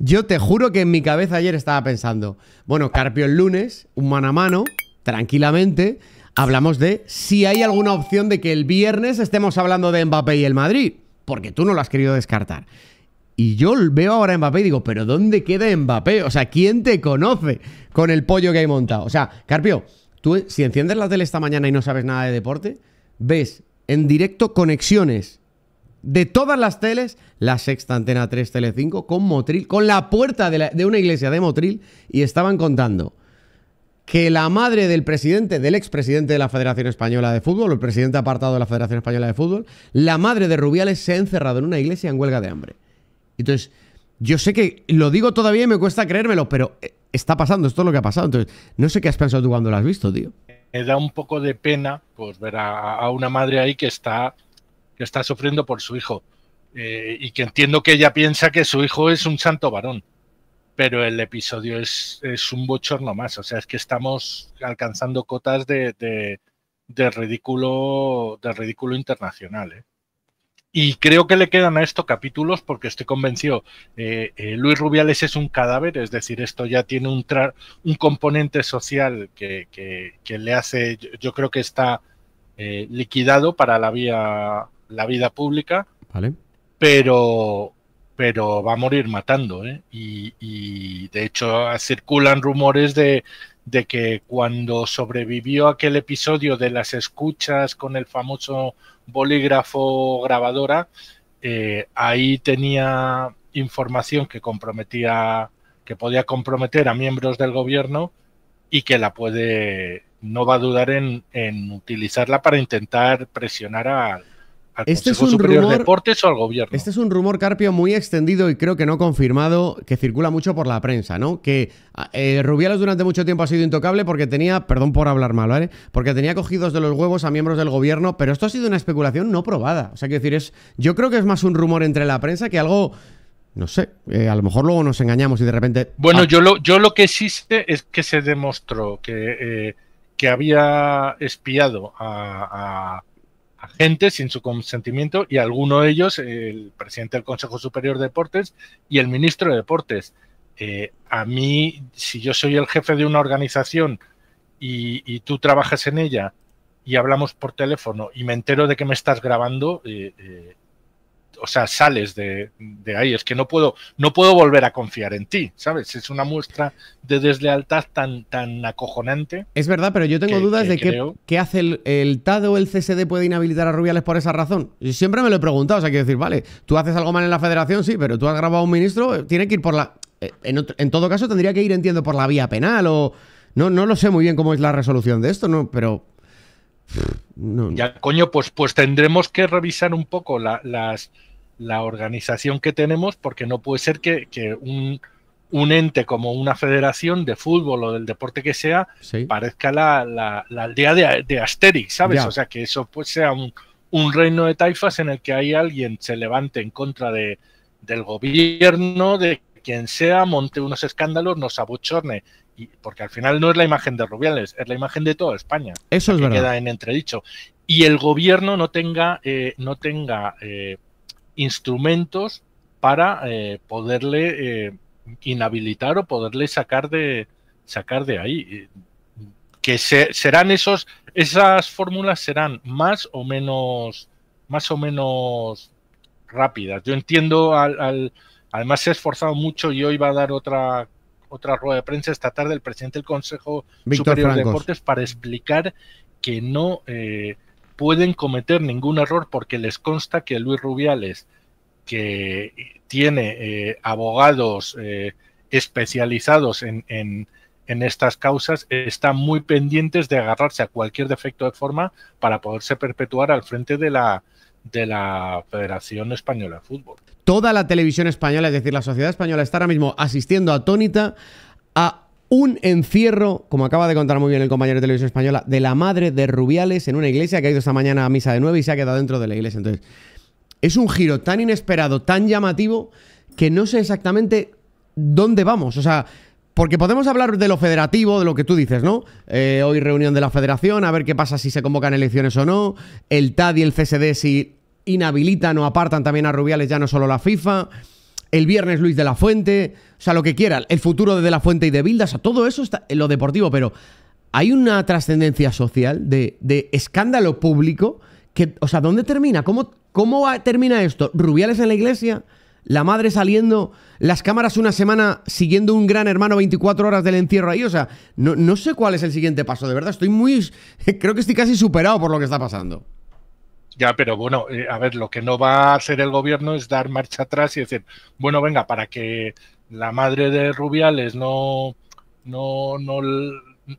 Yo te juro que en mi cabeza ayer estaba pensando, bueno, Carpio el lunes, un mano a mano, tranquilamente, hablamos de si hay alguna opción de que el viernes estemos hablando de Mbappé y el Madrid, porque tú no lo has querido descartar. Y yo veo ahora a Mbappé y digo, pero ¿dónde queda Mbappé? O sea, ¿quién te conoce con el pollo que hay montado? O sea, Carpio, tú si enciendes la tele esta mañana y no sabes nada de deporte, ves en directo conexiones de todas las teles, la sexta antena 3 Tele5 con Motril, con la puerta de, una iglesia de Motril, y estaban contando que la madre del presidente, del expresidente de la Federación Española de Fútbol, el presidente apartado de la Federación Española de Fútbol, la madre de Rubiales se ha encerrado en una iglesia en huelga de hambre. Entonces, yo sé que lo digo todavía y me cuesta creérmelo, pero eh, está pasando, esto es lo que ha pasado. Entonces, no sé qué has pensado tú cuando lo has visto, tío. Me da un poco de pena pues, ver a una madre ahí que está que está sufriendo por su hijo. Eh, y que entiendo que ella piensa que su hijo es un santo varón. Pero el episodio es, un bochorno más. O sea, es que estamos alcanzando cotas de, ridículo, de ridículo internacional. ¿eh? Y creo que le quedan a esto capítulos porque estoy convencido. Eh, Luis Rubiales es un cadáver, es decir, esto ya tiene un, un componente social que, le hace, yo, creo que está liquidado para la vía la vida pública, vale. pero, pero va a morir matando. ¿eh? Y, de hecho circulan rumores de, que cuando sobrevivió aquel episodio de las escuchas con el famoso bolígrafo grabadora, eh, ahí tenía información que comprometía, que podía comprometer a miembros del gobierno y que la puede, no va a dudar en, en utilizarla para intentar presionar al, este es un rumor, de Deportes o al gobierno. Este es un rumor, Carpio, muy extendido y creo que no confirmado, que circula mucho por la prensa, ¿no? Que ah, eh, Rubiales durante mucho tiempo ha sido intocable porque tenía, perdón por hablar mal, ¿vale? Porque tenía cogidos de los huevos a miembros del gobierno, pero esto ha sido una especulación no probada. O sea, quiero decir, es, yo creo que es más un rumor entre la prensa que algo... No sé, eh, a lo mejor luego nos engañamos y de repente... Bueno, ah, yo, lo, yo lo que existe es que se demostró que, eh, que había espiado a agentes sin su consentimiento y alguno de ellos, el presidente del Consejo Superior de Deportes y el ministro de Deportes. Eh, a mí, si yo soy el jefe de una organización y, tú trabajas en ella y hablamos por teléfono y me entero de que me estás grabando, eh, eh, o sea, sales de, ahí. Es que no puedo, no puedo volver a confiar en ti, ¿sabes? Es una muestra de deslealtad tan, tan acojonante. Es verdad, pero yo tengo dudas de qué, hace el, el, TAD o el CSD puede inhabilitar a Rubiales por esa razón. siempre me lo he preguntado, o sea, quiero decir, vale, tú haces algo mal en la federación, sí, pero tú has grabado a un ministro, eh, tiene que ir por la... Eh, en, todo caso, tendría que ir, entiendo, por la vía penal o... No, no lo sé muy bien cómo es la resolución de esto, ¿no? Pero... Ya, coño, pues, pues tendremos que revisar un poco las, la organización que tenemos, porque no puede ser que, un, un, ente como una federación de fútbol o del deporte que sea parezca la, la, aldea de, Asterix, ¿sabes? O sea, que eso pues sea un, un, reino de taifas en el que hay alguien se levante en contra de, del gobierno, de quien sea, monte unos escándalos, nos abochorne. Y, porque al final no es la imagen de Rubiales, es la imagen de toda España. Eso es que Queda en entredicho. Y el gobierno no tenga, eh, no tenga eh, instrumentos para eh, poderle eh, inhabilitar o poderle sacar de, sacar de ahí. Que serán esos, esas fórmulas serán más o menos, más o menos rápidas. Yo entiendo al, además se ha esforzado mucho y hoy va a dar otra otra rueda de prensa esta tarde el presidente del Consejo Superior de Deportes para explicar que no eh, pueden cometer ningún error porque les consta que Luis Rubiales, que tiene eh, abogados eh, especializados en, estas causas, están muy pendientes de agarrarse a cualquier defecto de forma para poderse perpetuar al frente de la, de la Federación Española de Fútbol. Toda la televisión española, es decir, la sociedad española, está ahora mismo asistiendo atónita a un encierro, como acaba de contar muy bien el compañero de televisión española, de la madre de Rubiales en una iglesia que ha ido esta mañana a misa de nueve y se ha quedado dentro de la iglesia. Entonces, es un giro tan inesperado, tan llamativo, que no sé exactamente dónde vamos. O sea, porque podemos hablar de lo federativo, de lo que tú dices, ¿no? Eh, hoy reunión de la federación, a ver qué pasa si se convocan elecciones o no. El TAD y el CSD si inhabilitan o apartan también a Rubiales, ya no solo la FIFA el viernes Luis de la Fuente, o sea, lo que quiera, el futuro de De la Fuente y de Bilda, o sea, todo eso está en lo deportivo, pero hay una trascendencia social de, de, escándalo público que, o sea, ¿dónde termina? ¿Cómo, cómo termina esto? ¿Rubiales en la iglesia? ¿La madre saliendo? ¿Las cámaras una semana siguiendo un gran hermano 24 horas del encierro ahí? O sea, no, no sé cuál es el siguiente paso, de verdad, estoy muy... Creo que estoy casi superado por lo que está pasando. Ya, pero bueno, eh, a ver, lo que no va a hacer el gobierno es dar marcha atrás y decir, bueno, venga, para que la madre de Rubiales no, no, no,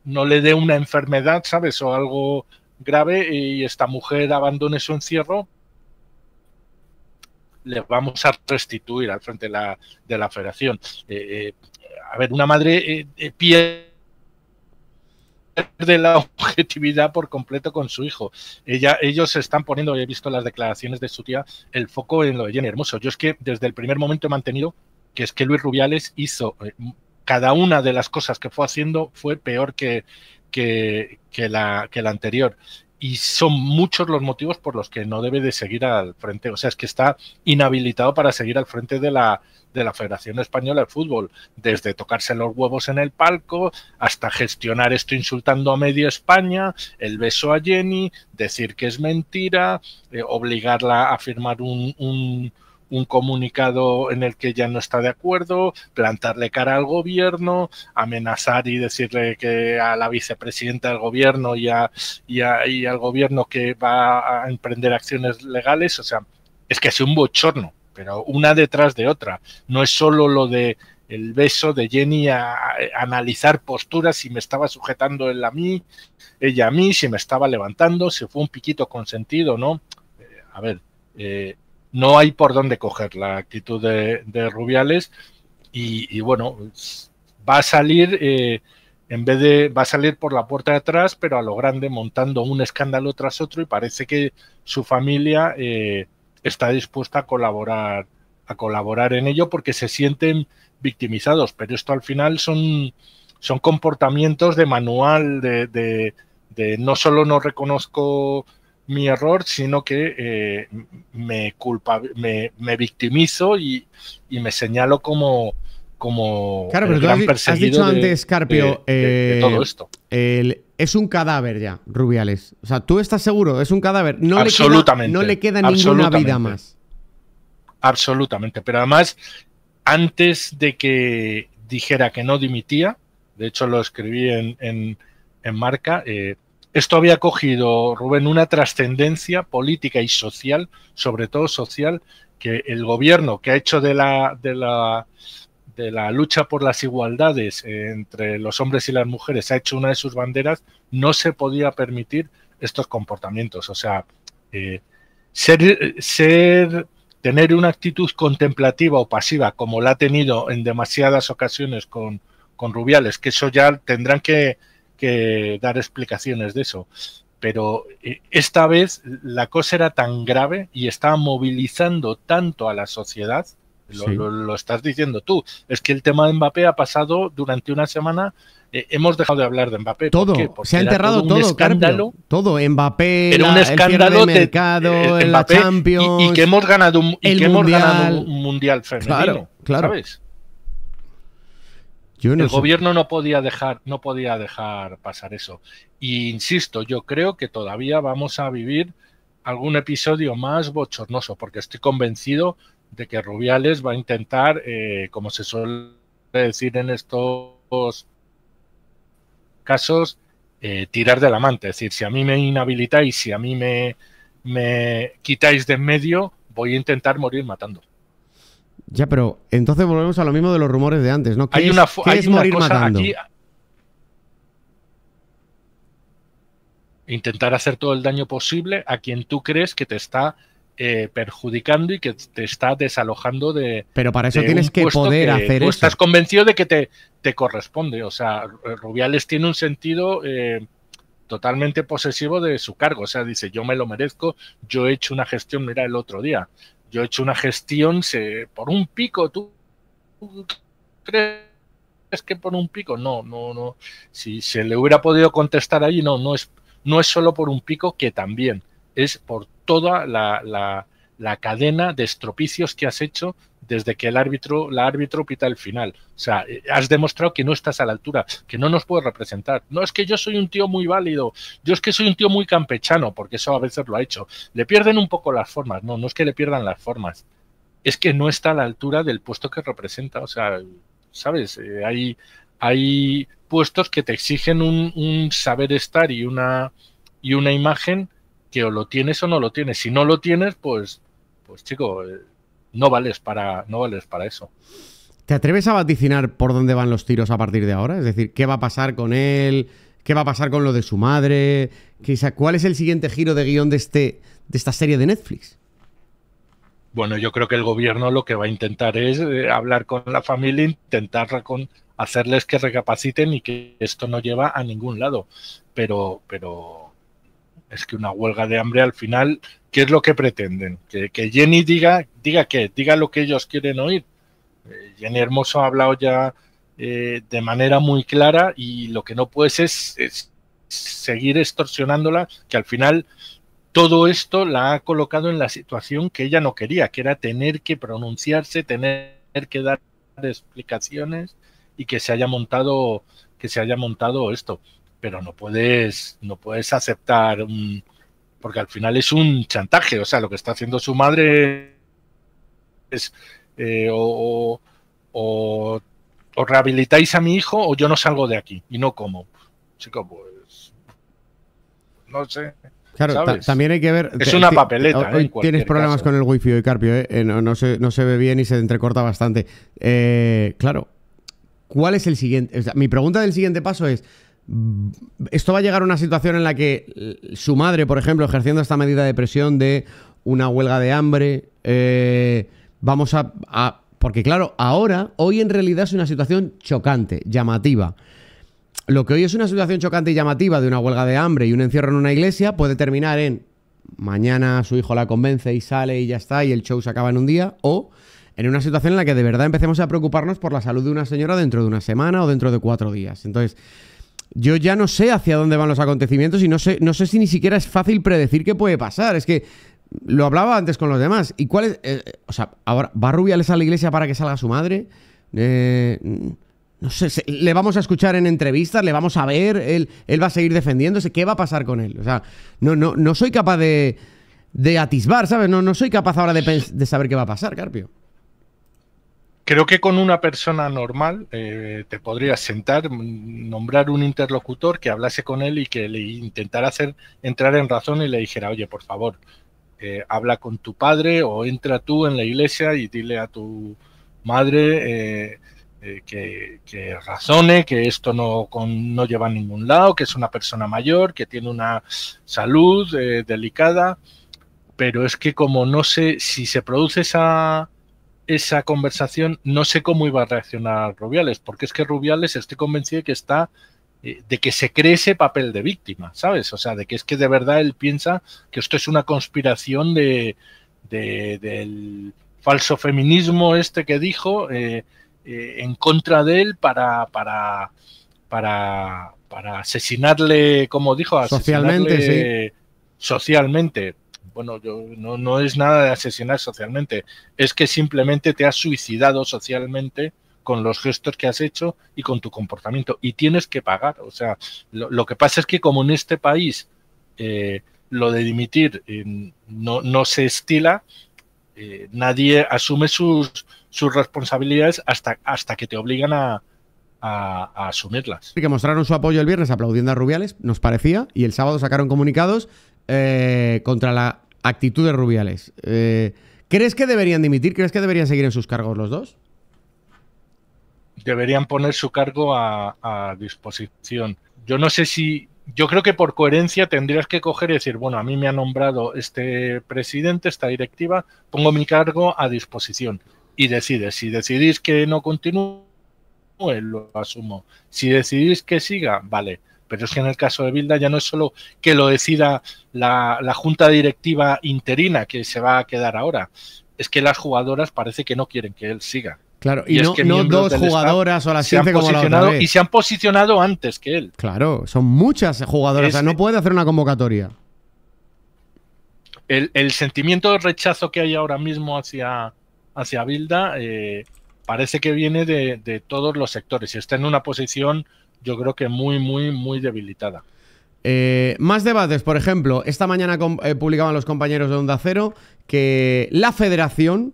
no le dé una enfermedad, ¿sabes? O algo grave y esta mujer abandone su encierro, le vamos a restituir al frente de la, de la federación. Eh, eh, a ver, una madre eh, pie de la objetividad por completo con su hijo. Ella, ellos se están poniendo, he visto las declaraciones de su tía, el foco en lo de Jenny Hermoso. Yo es que desde el primer momento he mantenido que es que Luis Rubiales hizo, eh, cada una de las cosas que fue haciendo fue peor que, que, que, la, que la anterior y son muchos los motivos por los que no debe de seguir al frente. O sea, es que está inhabilitado para seguir al frente de la, de la Federación Española de Fútbol, desde tocarse los huevos en el palco hasta gestionar esto insultando a medio España, el beso a Jenny, decir que es mentira, eh, obligarla a firmar un un comunicado en el que ya no está de acuerdo, plantarle cara al gobierno, amenazar y decirle que a la vicepresidenta del gobierno y, a, y, al gobierno que va a emprender acciones legales, o sea, es que es un bochorno, pero una detrás de otra. No es solo lo de el beso de Jenny a, analizar posturas, si me estaba sujetando él a mí, ella a mí, si me estaba levantando, si fue un piquito consentido, ¿no? Eh, a ver, eh, no hay por dónde coger la actitud de, Rubiales y, bueno, va a salir, eh, en vez de, va a salir por la puerta de atrás, pero a lo grande, montando un escándalo tras otro y parece que su familia eh, está dispuesta a colaborar, a colaborar en ello porque se sienten victimizados, pero esto al final son, son comportamientos de manual, de, de no solo no reconozco mi error, sino que eh, me, culpa, me, me victimizo y, me señalo como, como claro, pero tú has, dicho antes, Carpio, eh, todo esto. es un cadáver ya, Rubiales. O sea, tú estás seguro, es un cadáver. No absolutamente. Le queda, no le queda ninguna vida más. Absolutamente. Pero además, antes de que dijera que no dimitía, de hecho lo escribí en, en marca, eh, esto había cogido, Rubén, una trascendencia política y social, sobre todo social, que el gobierno que ha hecho de la, de la, de la lucha por las igualdades eh, entre los hombres y las mujeres ha hecho una de sus banderas, no se podía permitir estos comportamientos. O sea, eh, ser, ser, tener una actitud contemplativa o pasiva, como la ha tenido en demasiadas ocasiones con, con Rubiales, que eso ya tendrán que que dar explicaciones de eso. Pero eh, esta vez la cosa era tan grave y estaba movilizando tanto a la sociedad, lo, estás diciendo tú, es que el tema de Mbappé ha pasado durante una semana eh, hemos dejado de hablar de Mbappé. Todo, se ha enterrado todo. todo, escándalo, todo, Mbappé, era un escándalo de eh, mercado, y, que hemos ganado un, mundial, Claro, claro el gobierno no podía dejar, no podía dejar pasar eso. Y insisto, yo creo que todavía vamos a vivir algún episodio más bochornoso, porque estoy convencido de que Rubiales va a intentar, eh, como se suele decir en estos casos, eh, tirar del amante. Es decir, si a mí me inhabilitáis, si a mí me, me quitáis de en medio, voy a intentar morir matando. Ya, pero entonces volvemos a lo mismo de los rumores de antes, ¿no? hay una, morir matando? Intentar hacer todo el daño posible a quien tú crees que te está eh, perjudicando y que te está desalojando de. Pero para eso tienes que poder hacer tú Estás convencido de que te, te, corresponde. O sea, Rubiales tiene un sentido eh, totalmente posesivo de su cargo. O sea, dice, yo me lo merezco, yo he hecho una gestión, mira, el otro día. Yo he hecho una gestión, se, por un pico, ¿tú, crees que por un pico? No, no, no. Si se le hubiera podido contestar ahí, no, no es, no es solo por un pico, que también es por toda la, la, la cadena de estropicios que has hecho desde que el árbitro, la árbitro pita el final. O sea, eh, has demostrado que no estás a la altura, que no nos puedes representar. No es que yo soy un tío muy válido, yo es que soy un tío muy campechano, porque eso a veces lo ha hecho. Le pierden un poco las formas, no, no es que le pierdan las formas, es que no está a la altura del puesto que representa. O sea, ¿sabes? Eh, hay, hay puestos que te exigen un, un saber estar y una, y una imagen que o lo tienes o no lo tienes. Si no lo tienes, pues, pues chico, eh, no vales para, no vales para eso. ¿Te atreves a vaticinar por dónde van los tiros a partir de ahora? Es decir, ¿qué va a pasar con él? ¿Qué va a pasar con lo de su madre? ¿Cuál es el siguiente giro de guión de, este, de esta serie de Netflix? Bueno, yo creo que el gobierno lo que va a intentar es eh, hablar con la familia, intentar con, hacerles que recapaciten y que esto no lleva a ningún lado. Pero, pero es que una huelga de hambre al final qué es lo que pretenden. Que, Jenny diga, diga que diga lo que ellos quieren oír. Eh, Jenny Hermoso ha hablado ya eh, de manera muy clara y lo que no puedes es, es seguir extorsionándola, que al final todo esto la ha colocado en la situación que ella no quería, que era tener que pronunciarse, tener que dar explicaciones y que se haya montado que se haya montado esto, pero no puedes no puedes aceptar un, porque al final es un chantaje, o sea, lo que está haciendo su madre es eh, o, rehabilitáis a mi hijo o yo no salgo de aquí y no como. Chico, pues no sé. Claro, también hay que ver. Es una papeleta. eh, tienes problemas con el wifi hoy, Carpio. Eh? eh no, se, ve bien y se entrecorta bastante. Eh, claro, ¿cuál es el siguiente? mi pregunta del siguiente paso es: esto va a llegar a una situación en la que eh, su madre, por ejemplo, ejerciendo esta medida de presión de una huelga de hambre, eh, vamos a, a, Porque claro, ahora, hoy en realidad es una situación chocante, llamativa. Lo que hoy es una situación chocante y llamativa de una huelga de hambre y un encierro en una iglesia puede terminar en mañana su hijo la convence y sale y ya está y el show se acaba en un día o en una situación en la que de verdad empecemos a preocuparnos por la salud de una señora dentro de una semana o dentro de cuatro días. Entonces, yo ya no sé hacia dónde van los acontecimientos y no sé, no sé si ni siquiera es fácil predecir qué puede pasar. Es que lo hablaba antes con los demás. ¿Y cuál es? Eh, eh, o sea, ahora, ¿va Rubiales a la iglesia para que salga su madre? Eh, no sé, le vamos a escuchar en entrevistas, le vamos a ver, él, va a seguir defendiéndose. ¿Qué va a pasar con él? O sea, no, no, no soy capaz de, atisbar, ¿sabes? No, no soy capaz ahora de saber qué va a pasar, Carpio. Creo que con una persona normal eh, te podrías sentar, nombrar un interlocutor que hablase con él y que le intentara hacer entrar en razón y le dijera, oye, por favor, eh, habla con tu padre o entra tú en la iglesia y dile a tu madre eh, que, que, razone, que esto no, no, lleva a ningún lado, que es una persona mayor, que tiene una salud delicada. Pero es que como no sé si se produce esa esa conversación, no sé cómo iba a reaccionar Rubiales, porque es que Rubiales estoy convencido de que está eh, de que se cree ese papel de víctima, ¿sabes? O sea, de que es que de verdad él piensa que esto es una conspiración de, del falso feminismo este que dijo eh, eh, en contra de él para, para, para, para asesinarle, como dijo, asesinarle socialmente, socialmente bueno, yo, no, no es nada de asesinar socialmente, es que simplemente te has suicidado socialmente con los gestos que has hecho y con tu comportamiento. Y tienes que pagar. O sea, lo, que pasa es que como en este país eh, lo de dimitir eh, no, no, se estila, eh, nadie asume sus, sus responsabilidades hasta, hasta que te obligan a, a, asumirlas. Y que mostraron su apoyo el viernes aplaudiendo a Rubiales, nos parecía, y el sábado sacaron comunicados eh, contra la actitud de Rubiales. Eh, ¿Crees que deberían dimitir? ¿Crees que deberían seguir en sus cargos los dos? Deberían poner su cargo a, disposición. Yo no sé si yo creo que por coherencia tendrías que coger y decir, bueno, a mí me ha nombrado este presidente, esta directiva, pongo mi cargo a disposición y decides. Si decidís que no continúo, él lo asumo. Si decidís que siga, vale. Pero es que en el caso de Bilda ya no es solo que lo decida la, junta directiva interina que se va a quedar ahora, es que las jugadoras parece que no quieren que él siga. Claro, y, no, dos jugadoras o las siete como la Y se han posicionado antes que él. Claro, son muchas jugadoras, no puede hacer una convocatoria. El, sentimiento de rechazo que hay ahora mismo hacia, hacia Bilda eh, parece que viene de, todos los sectores y está en una posición yo creo que muy, muy, muy debilitada. Eh, más debates, por ejemplo, esta mañana eh, publicaban los compañeros de Onda Cero que la federación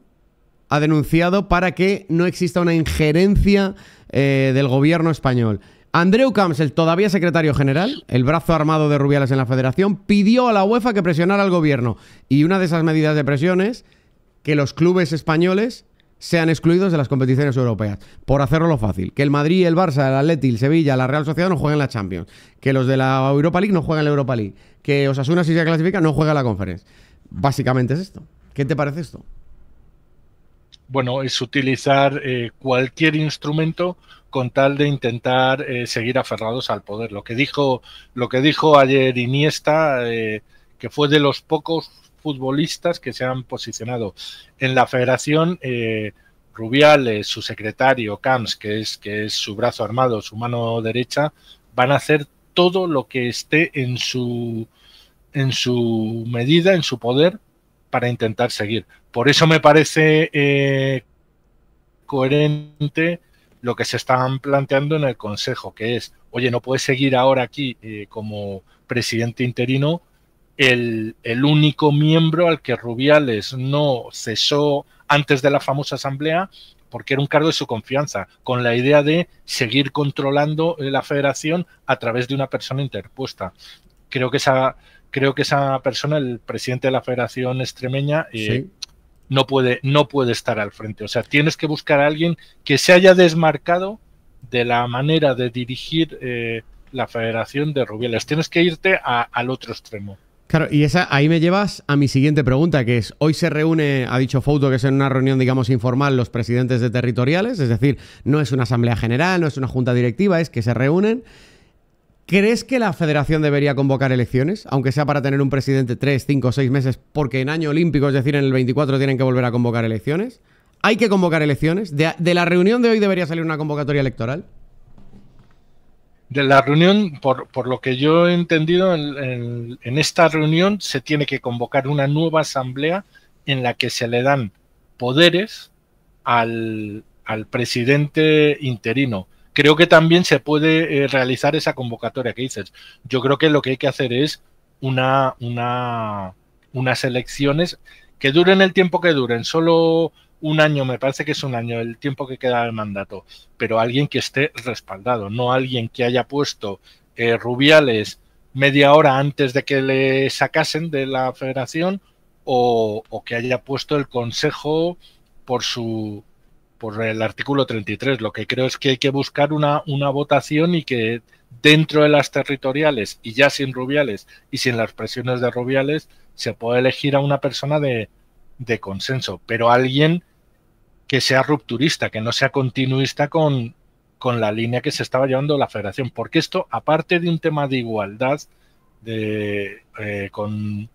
ha denunciado para que no exista una injerencia eh, del gobierno español. Andreu Camps, el todavía secretario general, el brazo armado de Rubiales en la federación, pidió a la UEFA que presionara al gobierno. Y una de esas medidas de presión es que los clubes españoles sean excluidos de las competiciones europeas, por hacerlo lo fácil. Que el Madrid, el Barça, el Atleti, el Sevilla, la Real Sociedad no jueguen la Champions. Que los de la Europa League no jueguen la Europa League. Que Osasuna, si se clasifica, no juega la Conference. Básicamente es esto. ¿Qué te parece esto? Bueno, es utilizar eh, cualquier instrumento con tal de intentar eh, seguir aferrados al poder. Lo que dijo, lo que dijo ayer Iniesta, eh, que fue de los pocos futbolistas que se han posicionado en la federación. Eh, Rubiales, su secretario, Camps, que es, que es su brazo armado, su mano derecha, van a hacer todo lo que esté en su, en su medida, en su poder, para intentar seguir. Por eso me parece eh, coherente lo que se están planteando en el Consejo, que es, oye, no puedes seguir ahora aquí eh, como presidente interino el, único miembro al que Rubiales no cesó antes de la famosa asamblea porque era un cargo de su confianza, con la idea de seguir controlando la federación a través de una persona interpuesta. Creo que esa, creo que esa persona, el presidente de la federación extremeña, eh, no, puede, no puede estar al frente. O sea, tienes que buscar a alguien que se haya desmarcado de la manera de dirigir eh, la federación de Rubiales. Tienes que irte al otro extremo. Claro, y esa, ahí me llevas a mi siguiente pregunta, que es, hoy se reúne, ha dicho Fouto, que es en una reunión, digamos, informal, los presidentes de territoriales, es decir, no es una asamblea general, no es una junta directiva, es que se reúnen. ¿Crees que la federación debería convocar elecciones, aunque sea para tener un presidente tres, cinco, seis meses, porque en año olímpico, es decir, en el 24, tienen que volver a convocar elecciones? ¿Hay que convocar elecciones? de la reunión de hoy debería salir una convocatoria electoral? de la reunión, por, por, lo que yo he entendido, en, esta reunión se tiene que convocar una nueva asamblea en la que se le dan poderes al, al presidente interino. Creo que también se puede eh, realizar esa convocatoria que dices. Yo creo que lo que hay que hacer es una, una, unas elecciones que duren el tiempo que duren, solo un año, me parece que es un año el tiempo que queda del mandato, pero alguien que esté respaldado, no alguien que haya puesto eh, Rubiales media hora antes de que le sacasen de la federación o, que haya puesto el consejo por su por el artículo 33. Lo que creo es que hay que buscar una, una votación y que dentro de las territoriales y ya sin Rubiales y sin las presiones de Rubiales se pueda elegir a una persona de, de consenso, pero alguien que sea rupturista, que no sea continuista con, con la línea que se estaba llevando la federación, porque esto, aparte de un tema de igualdad, de, eh, con,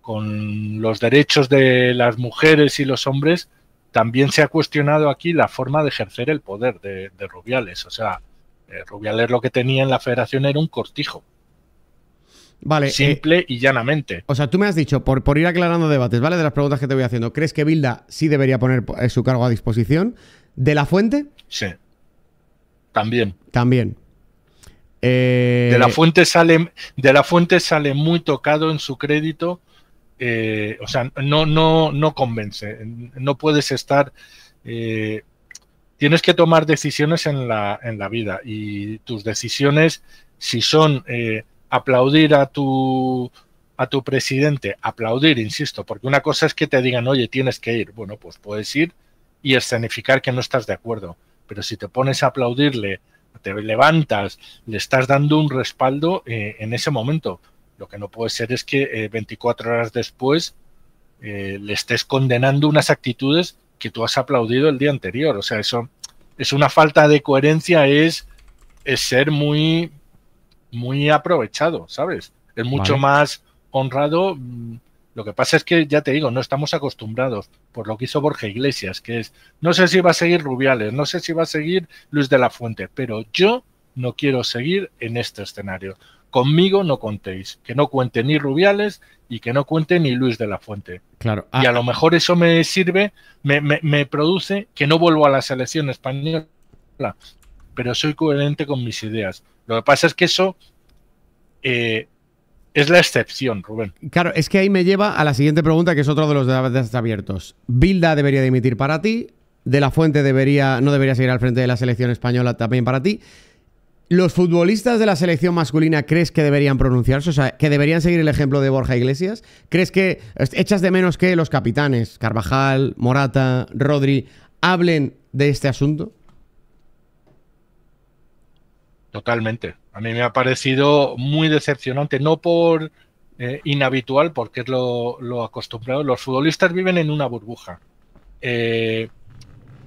con los derechos de las mujeres y los hombres, también se ha cuestionado aquí la forma de ejercer el poder de, Rubiales. O sea, eh, Rubiales lo que tenía en la federación era un cortijo. Eh, Simple y llanamente. O sea, tú me has dicho, por, por ir aclarando debates, ¿vale? De las preguntas que te voy haciendo, ¿crees que Bilda sí debería poner eh, su cargo a disposición? ¿De la fuente? Sí. También. También. De, la eh, fuente sale, de la fuente sale muy tocado en su crédito. o sea, no, no, no convence. No puedes estar. tienes que tomar decisiones la, en la vida. Y tus decisiones, si son aplaudir a tu a tu presidente, aplaudir, insisto, porque una cosa es que te digan, oye, tienes que ir. Bueno, pues puedes ir y escenificar que no estás de acuerdo. Pero si te pones a aplaudirle, te levantas, le estás dando un respaldo eh, en ese momento. Lo que no puede ser es que 24 eh, horas después eh, le estés condenando unas actitudes que tú has aplaudido el día anterior. O sea, eso es una falta de coherencia, es, es ser muy, muy aprovechado, ¿sabes? Es mucho más honrado. Mm, lo que pasa es que, ya te digo, no estamos acostumbrados por lo que hizo Borja Iglesias, que es, no sé si va a seguir Rubiales, no sé si va a seguir Luis de la Fuente, pero yo no quiero seguir en este escenario. Conmigo no contéis, que no cuente ni Rubiales y que no cuente ni Luis de la Fuente. Claro. y a ah, lo mejor eso me sirve, me, me produce que no vuelvo a la selección española pero soy coherente con mis ideas. Lo que pasa es que eso eh, es la excepción, Rubén. Claro, es que ahí me lleva a la siguiente pregunta, que es otro de los debates abiertos. ¿Bilda debería dimitir para ti? ¿De la Fuente debería, no debería seguir al frente de la selección española también para ti? ¿Los futbolistas de la selección masculina crees que deberían pronunciarse? O sea, que deberían seguir el ejemplo de Borja Iglesias. ¿Crees que echas de menos que los capitanes, Carvajal, Morata, Rodri, hablen de este asunto? Totalmente. A mí me ha parecido muy decepcionante, no por eh, inhabitual, porque es lo, acostumbrado. Los futbolistas viven en una burbuja. Eh,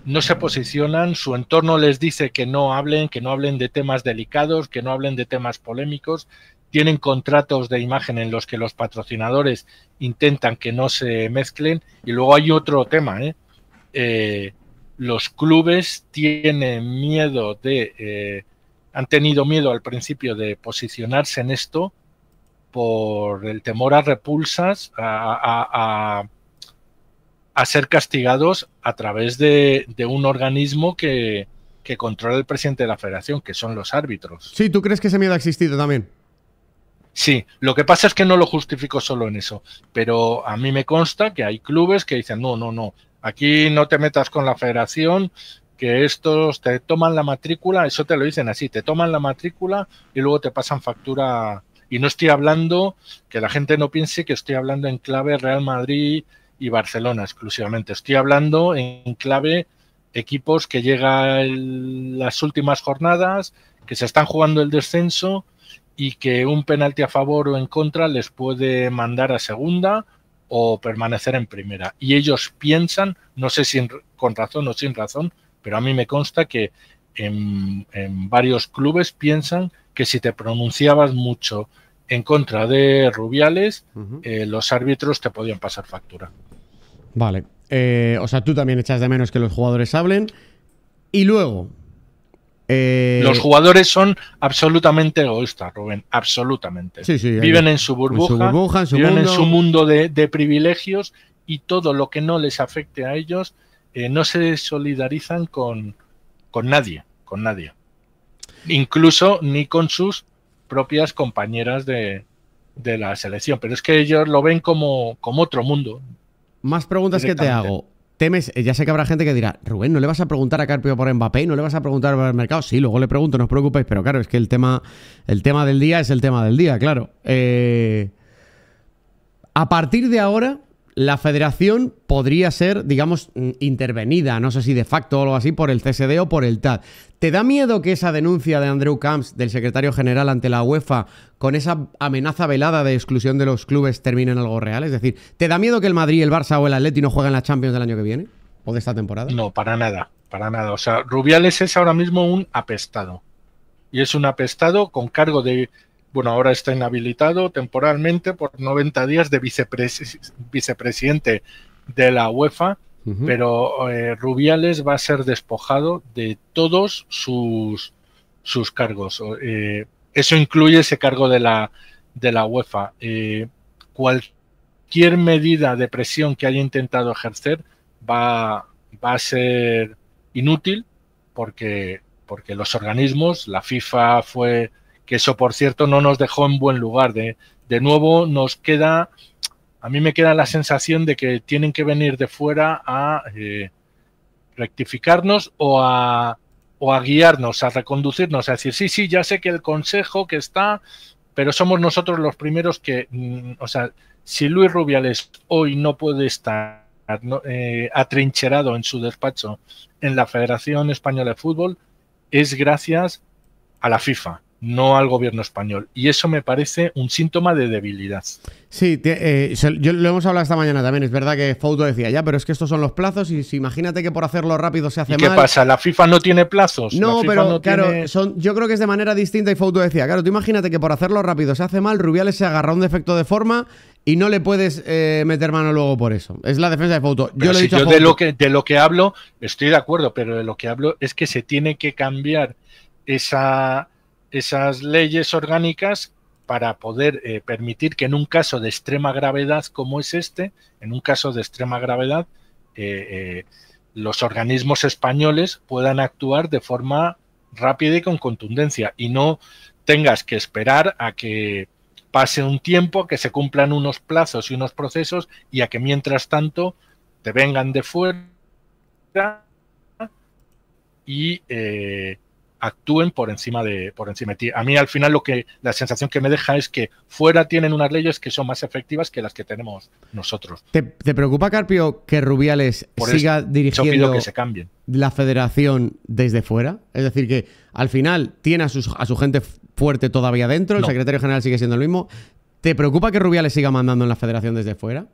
no se posicionan, su entorno les dice que no hablen, que no hablen de temas delicados, que no hablen de temas polémicos. Tienen contratos de imagen en los que los patrocinadores intentan que no se mezclen. Y luego hay otro tema, ¿eh? los clubes tienen miedo de han tenido miedo al principio de posicionarse en esto por el temor a repulsas, a, ser castigados a través de, un organismo que, que controla el presidente de la federación, que son los árbitros. Sí, ¿tú crees que ese miedo ha existido también? Sí, lo que pasa es que no lo justifico solo en eso, pero a mí me consta que hay clubes que dicen, no, no, no, aquí no te metas con la federación que estos te toman la matrícula, eso te lo dicen así, te toman la matrícula y luego te pasan factura. Y no estoy hablando, que la gente no piense que estoy hablando en clave Real Madrid y Barcelona exclusivamente, estoy hablando en clave equipos que llegan las últimas jornadas, que se están jugando el descenso y que un penalti a favor o en contra les puede mandar a segunda o permanecer en primera. Y ellos piensan, no sé si con razón o sin razón, pero a mí me consta que en, varios clubes piensan que si te pronunciabas mucho en contra de Rubiales, eh, los árbitros te podían pasar factura. Vale. Eh, o sea, tú también echas de menos que los jugadores hablen. Y luego. Eh, los jugadores son absolutamente egoístas, Rubén. Absolutamente. viven en su burbuja, viven en su mundo de privilegios y todo lo que no les afecte a ellos no se solidarizan con, con nadie, con nadie. Incluso ni con sus propias compañeras de, la selección. Pero es que ellos lo ven como, como otro mundo. Más preguntas que te hago. Temes, eh, ya sé que habrá gente que dirá, Rubén, ¿no le vas a preguntar a Carpio por Mbappé? ¿No le vas a preguntar por el mercado? Sí, luego le pregunto, no os preocupéis, pero claro, es que el tema, el tema del día es el tema del día, claro. Eh, a partir de ahora, la federación podría ser, digamos, mm, intervenida, no sé si de facto o algo así, por el CSD o por el TAD. ¿Te da miedo que esa denuncia de Andrew Camps, del secretario general ante la UEFA, con esa amenaza velada de exclusión de los clubes, termine en algo real? Es decir, ¿te da miedo que el Madrid, el Barça o el Atleti no jueguen la Champions del año que viene? ¿O de esta temporada? No, para nada, para nada. O sea, Rubiales es ahora mismo un apestado. Y es un apestado con cargo de bueno, ahora está inhabilitado temporalmente por 90 días de vicepresidente de la UEFA, pero eh, Rubiales va a ser despojado de todos sus, sus cargos. Eh, eso incluye ese cargo de la, de la UEFA. Eh, cualquier medida de presión que haya intentado ejercer va, va a ser inútil porque, porque los organismos, la FIFA fue eso, por cierto, no nos dejó en buen lugar. De, de nuevo, nos queda, a mí me queda la sensación de que tienen que venir de fuera a eh, rectificarnos o a, guiarnos, a reconducirnos, a decir, sí, sí, ya sé que el consejo que está, pero somos nosotros los primeros que, mm, o sea, si Luis Rubiales hoy no puede estar eh, atrincherado en su despacho en la Federación Española de Fútbol, es gracias a la FIFA no al gobierno español. Y eso me parece un síntoma de debilidad. Sí, eh, yo lo hemos hablado esta mañana también. Es verdad que Fouto decía ya, pero es que estos son los plazos y si, imagínate que por hacerlo rápido se hace ¿Y qué pasa? ¿La FIFA no tiene plazos? No, pero claro, son, yo creo que es de manera distinta y Fouto decía, claro, tú imagínate que por hacerlo rápido se hace mal, Rubiales se agarra un defecto de forma y no le puedes eh, meter mano luego por eso. Es la defensa de Fouto. Yo, lo he dicho yo de lo que de lo que hablo estoy de acuerdo, pero de lo que hablo es que se tiene que cambiar esa esas leyes orgánicas para poder eh, permitir que en un caso de extrema gravedad como es este, en un caso de extrema gravedad, eh, eh, los organismos españoles puedan actuar de forma rápida y con contundencia y no tengas que esperar a que pase un tiempo, que se cumplan unos plazos y unos procesos y a que mientras tanto te vengan de fuera y actúen por encima de, por encima de ti. A mí al final lo que la sensación que me deja es que fuera tienen unas leyes que son más efectivas que las que tenemos nosotros. ¿Te, preocupa, Carpio, que Rubiales siga dirigiendo la federación desde fuera? Es decir, que al final tiene a, su gente fuerte todavía dentro, el secretario general sigue siendo el mismo. ¿Te preocupa que Rubiales siga mandando en la federación desde fuera?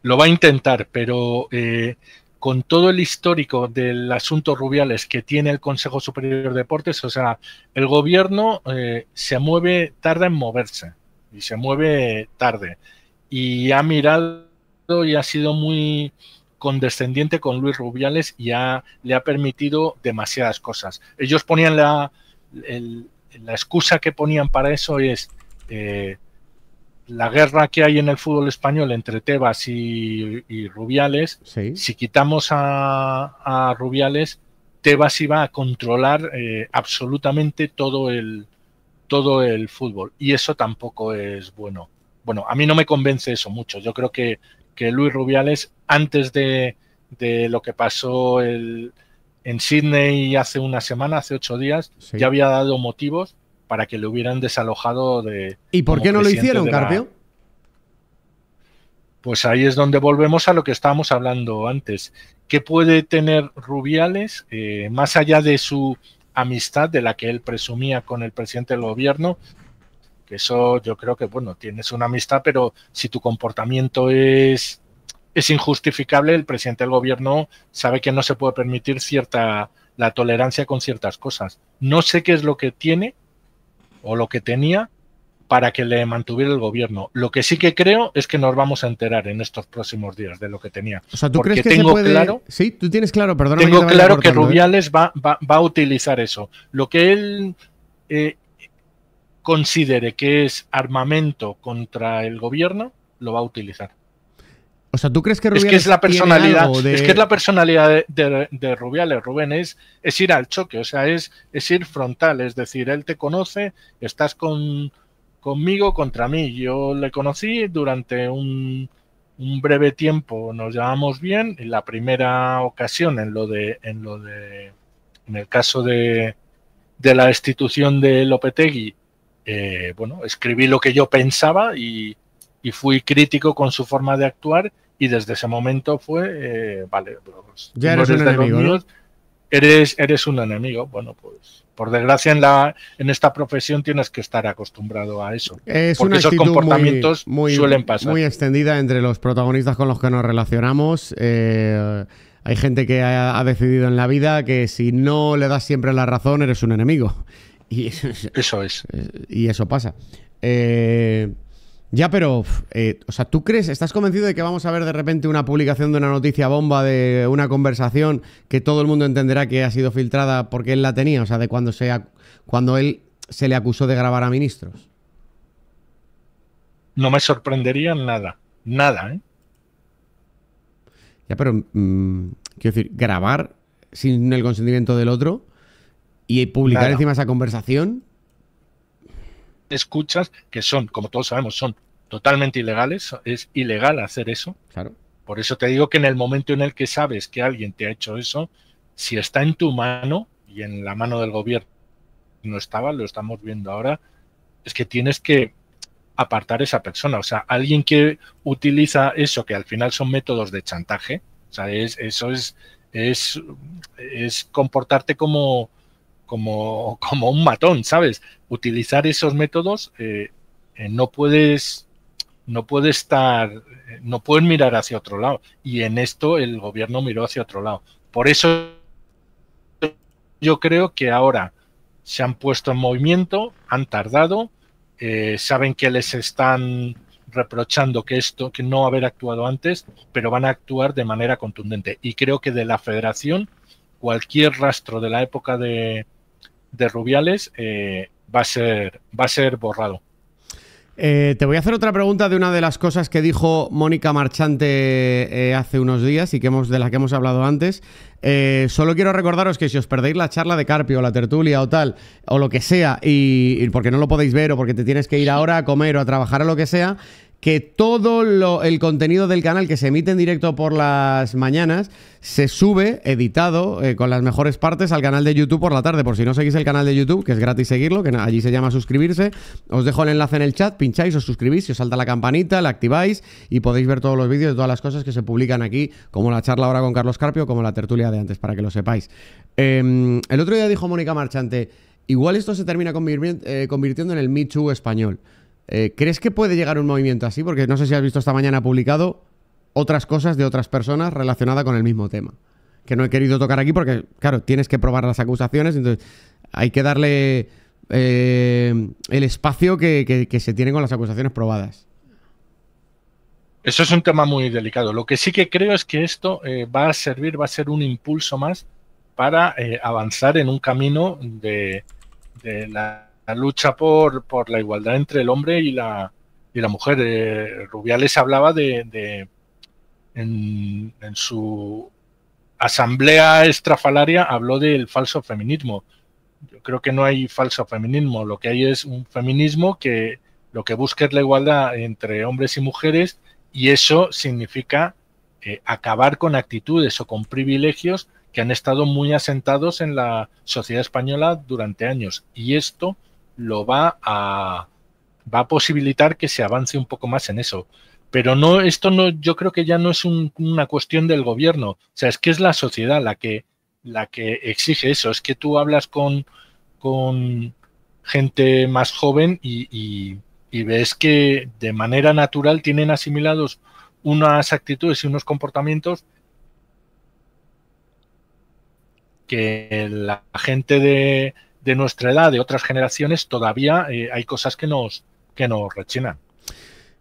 Lo va a intentar, pero eh, con todo el histórico del asunto Rubiales que tiene el Consejo Superior de Deportes, o sea, el gobierno eh, se mueve, tarda en moverse y se mueve tarde. Y ha mirado y ha sido muy condescendiente con Luis Rubiales y le ha permitido demasiadas cosas. Ellos ponían la, la excusa que ponían para eso es... Eh, la guerra que hay en el fútbol español entre Tebas y, Rubiales, si quitamos a, Rubiales, Tebas iba a controlar eh, absolutamente todo el, todo el fútbol. Y eso tampoco es bueno. Bueno, a mí no me convence eso mucho. Yo creo que, que Luis Rubiales, antes de, de lo que pasó en Sydney hace una semana, hace ocho días, ya había dado motivos para que le hubieran desalojado de... ¿Y por qué no lo hicieron, Carpio? Pues ahí es donde volvemos a lo que estábamos hablando antes. ¿Qué puede tener Rubiales, eh, más allá de su amistad de la que él presumía con el presidente del gobierno? Que eso yo creo que, bueno, tienes una amistad, pero si tu comportamiento es es injustificable, el presidente del gobierno sabe que no se puede permitir cierta la tolerancia con ciertas cosas. No sé qué es lo que tiene, o lo que tenía para que le mantuviera el gobierno. Lo que sí que creo es que nos vamos a enterar en estos próximos días de lo que tenía. O sea, ¿tú crees que tengo claro, sí, tú tienes claro, perdón. Tengo claro que ¿eh? Rubiales va, va, a utilizar eso. Lo que él eh, considere que es armamento contra el gobierno, lo va a utilizar. O sea, ¿tú crees que Rubiales es que es la personalidad, de... es que es la personalidad de, Rubiales, Rubén, es, ir al choque, o sea, es, ir frontal, es decir, él te conoce, estás con, conmigo contra mí. Yo le conocí durante un, un breve tiempo, nos llevamos bien, en la primera ocasión, en lo de, en lo de, en el caso de, de la institución de Lopetegui, eh, bueno, escribí lo que yo pensaba y y fui crítico con su forma de actuar y desde ese momento fue, eh, vale, pues, eres un enemigo. eres, un enemigo. Bueno, pues por desgracia en, la, en esta profesión tienes que estar acostumbrado a eso. Es porque esos comportamientos muy, muy, suelen pasar. Muy extendida entre los protagonistas con los que nos relacionamos. Eh, hay gente que ha, decidido en la vida que si no le das siempre la razón, eres un enemigo. Y eso es. Y eso pasa. Eh, ya, pero, eh, o sea, ¿tú crees, estás convencido de que vamos a ver de repente una publicación de una noticia bomba, de una conversación que todo el mundo entenderá que ha sido filtrada porque él la tenía, o sea, de cuando, sea, cuando él se le acusó de grabar a ministros? No me sorprendería nada, nada, ¿eh? Ya, pero, mm, quiero decir, grabar sin el consentimiento del otro y publicar encima esa conversación escuchas, que son, como todos sabemos, son totalmente ilegales, es ilegal hacer eso. Por eso te digo que en el momento en el que sabes que alguien te ha hecho eso, si está en tu mano y en la mano del gobierno no estaba, lo estamos viendo ahora, es que tienes que apartar a esa persona. O sea, alguien que utiliza eso, que al final son métodos de chantaje, o sea, es, eso es, es, es comportarte como, como, como un matón, ¿sabes? Utilizar esos métodos, eh, eh, no puedes no puede estar, eh, no puedes mirar hacia otro lado. Y en esto el gobierno miró hacia otro lado. Por eso yo creo que ahora se han puesto en movimiento, han tardado, saben que les están reprochando que esto, que no haber actuado antes, pero van a actuar de manera contundente. Y creo que de la federación, cualquier rastro de la época de, de Rubiales eh, va, a ser, va a ser borrado. Eh, te voy a hacer otra pregunta de una de las cosas que dijo Mónica Marchante eh, hace unos días y que hemos, de la que hemos hablado antes. solo quiero recordaros que si os perdéis la charla de Carpio, o la tertulia o tal, o lo que sea, y, y, porque no lo podéis ver o porque te tienes que ir ahora a comer o a trabajar o lo que sea, que todo el contenido del canal que se emite en directo por las mañanas se sube editado eh, con las mejores partes al canal de YouTube por la tarde. Por si no seguís el canal de YouTube, que es gratis seguirlo, que allí se llama suscribirse, os dejo el enlace en el chat, pincháis, os suscribís, os salta la campanita, la activáis y podéis ver todos los vídeos de todas las cosas que se publican aquí, como la charla ahora con Carlos Carpio, como la tertulia de antes, para que lo sepáis. Em, el otro día dijo Mónica Marchante, igual esto se termina eh, convirtiendo en el Me Too español. Eh, ¿Crees que puede llegar un movimiento así? Porque no sé si has visto esta mañana publicado otras cosas de otras personas relacionadas con el mismo tema. Que no he querido tocar aquí porque, claro, tienes que probar las acusaciones, entonces hay que darle eh, el espacio que, se tiene con las acusaciones probadas. Eso es un tema muy delicado. Lo que sí que creo es que esto eh, va a servir, va a ser un impulso más para avanzar en un camino de, de la lucha por, por, la igualdad entre el hombre y la, y la mujer. Eh, Rubiales hablaba de, en, su asamblea estrafalaria, habló del falso feminismo. Yo creo que no hay falso feminismo, lo que hay es un feminismo que lo que busca es la igualdad entre hombres y mujeres y eso significa eh, acabar con actitudes o con privilegios que han estado muy asentados en la sociedad española durante años. Y esto lo va a, va a posibilitar que se avance un poco más en eso. Pero no, esto no, yo creo que ya no es una cuestión del gobierno. O sea, es que es la sociedad la que, la que exige eso. Es que tú hablas con, con gente más joven y ves que de manera natural tienen asimilados unas actitudes y unos comportamientos que la gente de, de nuestra edad, de otras generaciones, todavía eh, hay cosas que nos, que nos rechinan.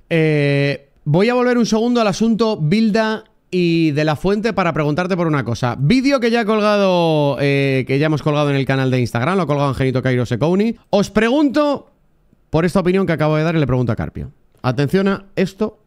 Eh, voy a volver un segundo al asunto Bilda y de la fuente para preguntarte por una cosa. Vídeo que ya ha colgado, eh, que ya hemos colgado en el canal de Instagram, lo ha colgado Angelito Cairo Seconi. Os pregunto por esta opinión que acabo de dar y le pregunto a Carpio. Atención a esto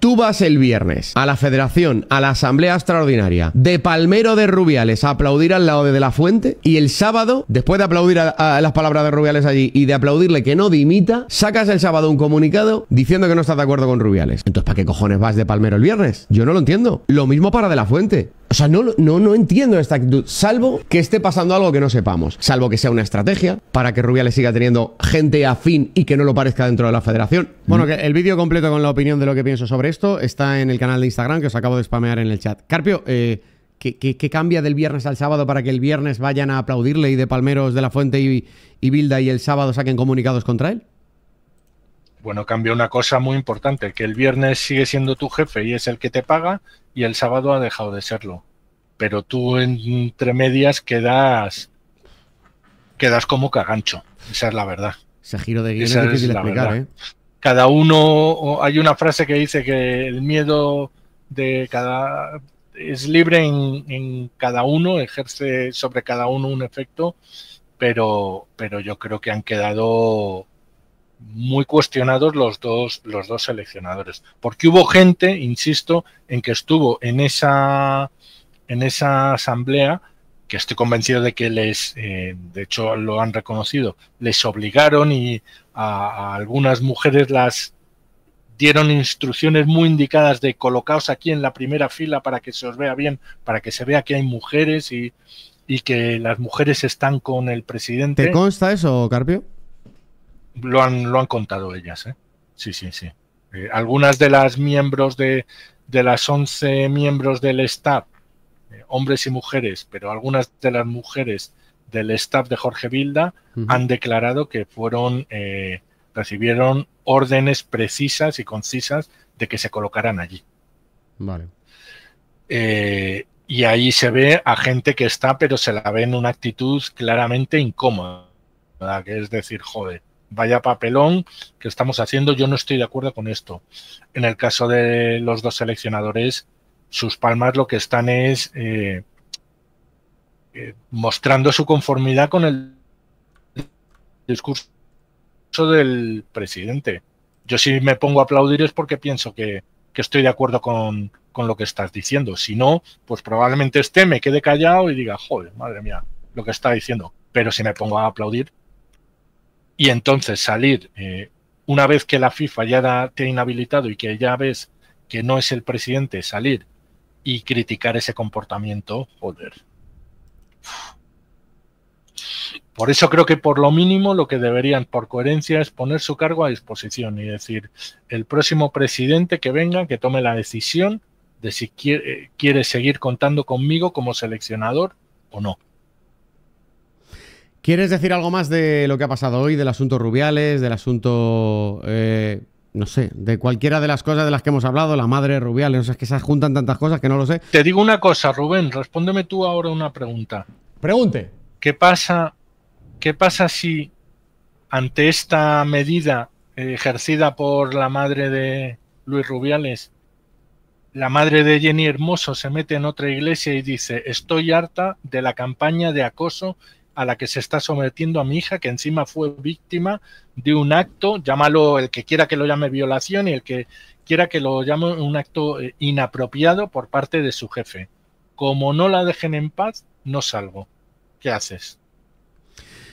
Tú vas el viernes a la federación, a la asamblea extraordinaria de Palmero de Rubiales a aplaudir al lado de, de la fuente y el sábado, después de aplaudir a, las palabras de Rubiales allí y de aplaudirle que no dimita, sacas el sábado un comunicado diciendo que no estás de acuerdo con Rubiales. Entonces, ¿para qué cojones vas de Palmero el viernes? Yo no lo entiendo. Lo mismo para de la fuente. O sea, no, no, no entiendo esta actitud, salvo que esté pasando algo que no sepamos, salvo que sea una estrategia para que Rubia le siga teniendo gente afín y que no lo parezca dentro de la federación. Bueno, que el vídeo completo con la opinión de lo que pienso sobre esto está en el canal de Instagram que os acabo de spamear en el chat. Carpio, eh, ¿qué, cambia del viernes al sábado para que el viernes vayan a aplaudirle y de Palmeros de la Fuente y, y Bilda y el sábado saquen comunicados contra él? Bueno, cambió una cosa muy importante, que el viernes sigue siendo tu jefe y es el que te paga y el sábado ha dejado de serlo. Pero tú entre medias quedas quedas como cagancho, esa es la verdad. Ese giro de es difícil de explicar, ¿eh? Cada uno, hay una frase que dice que el miedo de cada es libre en, cada uno, ejerce sobre cada uno un efecto, pero, pero yo creo que han quedado muy cuestionados los dos, los dos seleccionadores. Porque hubo gente, insisto, en que estuvo en esa, en esa asamblea, que estoy convencido de que les, eh, de hecho lo han reconocido, les obligaron y a, algunas mujeres las dieron instrucciones muy indicadas de colocaos aquí en la primera fila para que se os vea bien, para que se vea que hay mujeres y, y que las mujeres están con el presidente. ¿Te consta eso, Carpio? lo han, lo han contado ellas, ¿eh? Sí, sí, sí. Eh, algunas de las miembros de, las 11 miembros del staff, eh, hombres y mujeres, pero algunas de las mujeres del staff de Jorge Vilda han declarado que fueron, recibieron órdenes precisas y concisas de que se colocaran allí. Vale. y ahí se ve a gente que está, pero se la ve en una actitud claramente incómoda, que es decir, joder, vaya papelón que estamos haciendo, yo no estoy de acuerdo con esto. En el caso de los dos seleccionadores, sus palmas lo que están es eh, eh, mostrando su conformidad con el discurso del presidente. Yo si me pongo a aplaudir es porque pienso que, estoy de acuerdo con, lo que estás diciendo. Si no, pues probablemente esté, me quede callado y diga, joder, madre mía, lo que está diciendo. Pero si me pongo a aplaudir, y entonces salir eh, una vez que la FIFA ya te ha inhabilitado y que ya ves que no es el presidente, salir y criticar ese comportamiento, joder. Por eso creo que por lo mínimo lo que deberían, por coherencia, es poner su cargo a disposición y decir, el próximo presidente que venga, que tome la decisión de si eh, quiere seguir contando conmigo como seleccionador o no. ¿Quieres decir algo más de lo que ha pasado hoy, del asunto Rubiales, del asunto, eh, no sé, de cualquiera de las cosas de las que hemos hablado, la madre Rubiales, o sea, es que se juntan tantas cosas que no lo sé. Te digo una cosa, Rubén, respóndeme tú ahora una pregunta. Pregunte. ¿Qué pasa, qué pasa si ante esta medida eh, ejercida por la madre de Luis Rubiales, la madre de Jenny Hermoso se mete en otra iglesia y dice, estoy harta de la campaña de acoso a la que se está sometiendo a mi hija, que encima fue víctima de un acto, llámalo el que quiera que lo llame violación y el que quiera que lo llame un acto eh, inapropiado por parte de su jefe. Como no la dejen en paz, no salgo. ¿Qué haces?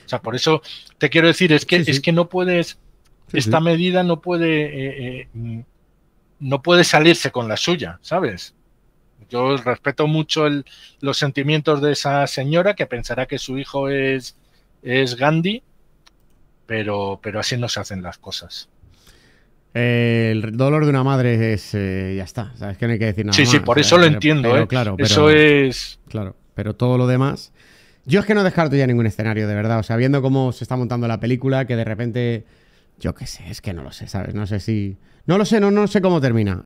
O sea, por eso te quiero decir, es que, Es que no puedes, esta medida no puede, eh, eh, mm, no puede salirse con la suya, ¿sabes? Yo respeto mucho los sentimientos de esa señora que pensará que su hijo es, es Gandhi, pero, pero así no se hacen las cosas. el dolor de una madre es. Eh, ya está, sabes que no hay que decir nada. Sí, sí, por eso lo entiendo, eh. Claro, pero, eso es. Claro, pero todo lo demás. Yo es que no descarto ya ningún escenario, de verdad. O sea, viendo cómo se está montando la película, que de repente. Yo qué sé, es que no lo sé, ¿sabes? No sé si. No lo sé, no, no sé cómo termina.